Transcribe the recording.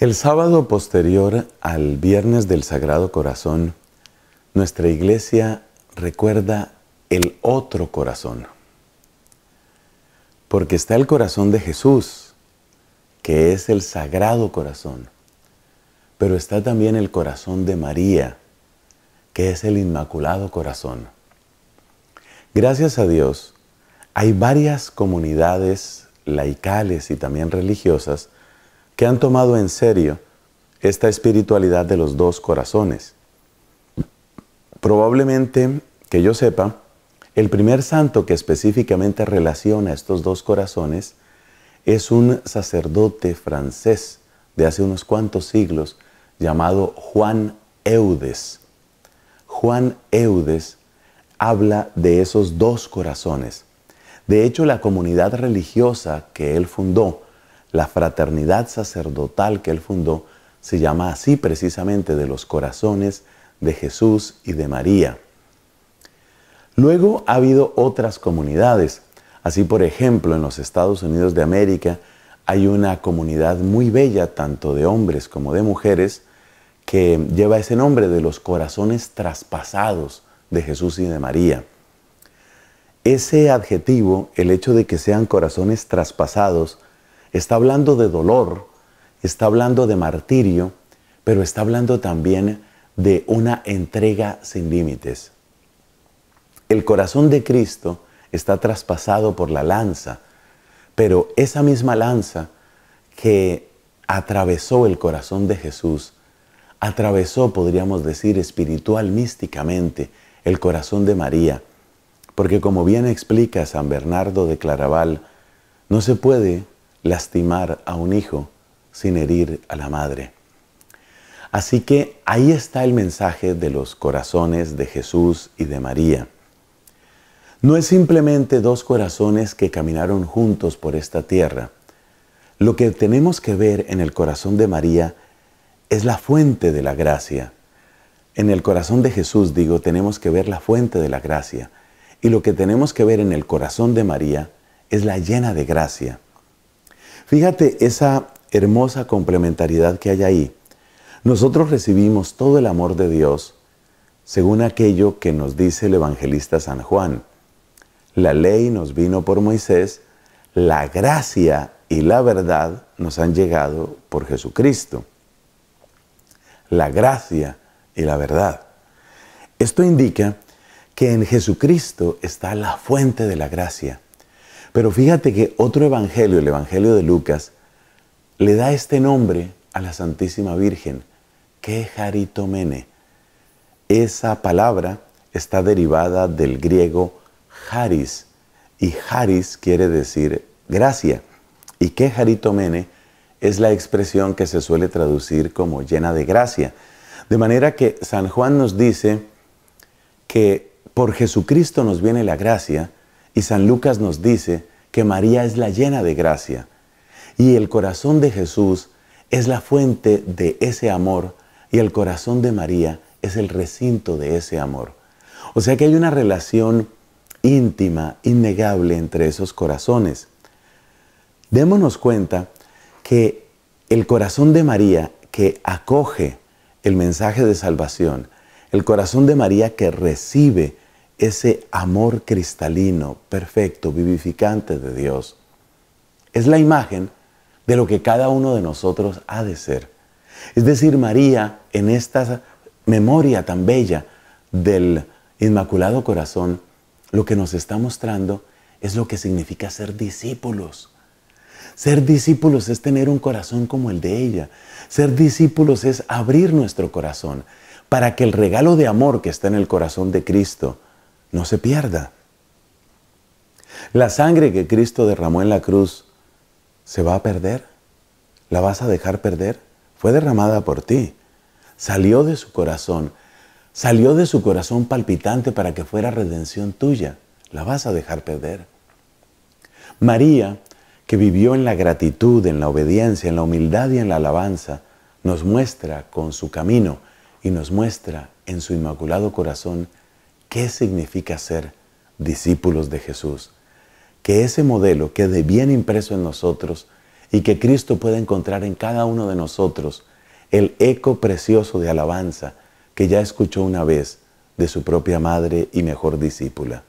El sábado posterior al Viernes del Sagrado Corazón, nuestra iglesia recuerda el otro corazón. Porque está el corazón de Jesús, que es el Sagrado Corazón. Pero está también el corazón de María, que es el Inmaculado Corazón. Gracias a Dios, hay varias comunidades laicales y también religiosas que han tomado en serio esta espiritualidad de los dos corazones. Probablemente, que yo sepa, el primer santo que específicamente relaciona estos dos corazones es un sacerdote francés de hace unos cuantos siglos llamado Juan Eudes. Juan Eudes habla de esos dos corazones. De hecho, la comunidad religiosa que él fundó, la fraternidad sacerdotal que él fundó se llama así precisamente de los corazones de Jesús y de María. Luego ha habido otras comunidades. Así, por ejemplo, en los Estados Unidos de América hay una comunidad muy bella, tanto de hombres como de mujeres, que lleva ese nombre de los corazones traspasados de Jesús y de María. Ese adjetivo, el hecho de que sean corazones traspasados, Está hablando de dolor, está hablando de martirio, pero está hablando también de una entrega sin límites. El corazón de Cristo está traspasado por la lanza, pero esa misma lanza que atravesó el corazón de Jesús, atravesó, podríamos decir, espiritual, místicamente, el corazón de María, porque como bien explica San Bernardo de Claraval, no se puede lastimar a un hijo sin herir a la madre. Así que ahí está el mensaje de los corazones de Jesús y de María. No es simplemente dos corazones que caminaron juntos por esta tierra. Lo que tenemos que ver en el corazón de María es la fuente de la gracia. En el corazón de Jesús, digo, tenemos que ver la fuente de la gracia. Y lo que tenemos que ver en el corazón de María es la llena de gracia. Fíjate esa hermosa complementariedad que hay ahí. Nosotros recibimos todo el amor de Dios según aquello que nos dice el evangelista San Juan. La ley nos vino por Moisés, la gracia y la verdad nos han llegado por Jesucristo. La gracia y la verdad. Esto indica que en Jesucristo está la fuente de la gracia. Pero fíjate que otro evangelio, el Evangelio de Lucas, le da este nombre a la Santísima Virgen, que Esa palabra está derivada del griego haris, y haris quiere decir gracia, y que es la expresión que se suele traducir como llena de gracia. De manera que San Juan nos dice que por Jesucristo nos viene la gracia, y San Lucas nos dice que María es la llena de gracia y el corazón de Jesús es la fuente de ese amor y el corazón de María es el recinto de ese amor. O sea que hay una relación íntima, innegable entre esos corazones. Démonos cuenta que el corazón de María que acoge el mensaje de salvación, el corazón de María que recibe ese amor cristalino, perfecto, vivificante de Dios. Es la imagen de lo que cada uno de nosotros ha de ser. Es decir, María, en esta memoria tan bella del Inmaculado Corazón, lo que nos está mostrando es lo que significa ser discípulos. Ser discípulos es tener un corazón como el de ella. Ser discípulos es abrir nuestro corazón para que el regalo de amor que está en el corazón de Cristo, no se pierda. La sangre que Cristo derramó en la cruz, ¿se va a perder? ¿La vas a dejar perder? Fue derramada por ti. Salió de su corazón. Salió de su corazón palpitante para que fuera redención tuya. ¿La vas a dejar perder? María, que vivió en la gratitud, en la obediencia, en la humildad y en la alabanza, nos muestra con su camino y nos muestra en su inmaculado corazón ¿Qué significa ser discípulos de Jesús? Que ese modelo quede bien impreso en nosotros y que Cristo pueda encontrar en cada uno de nosotros el eco precioso de alabanza que ya escuchó una vez de su propia madre y mejor discípula.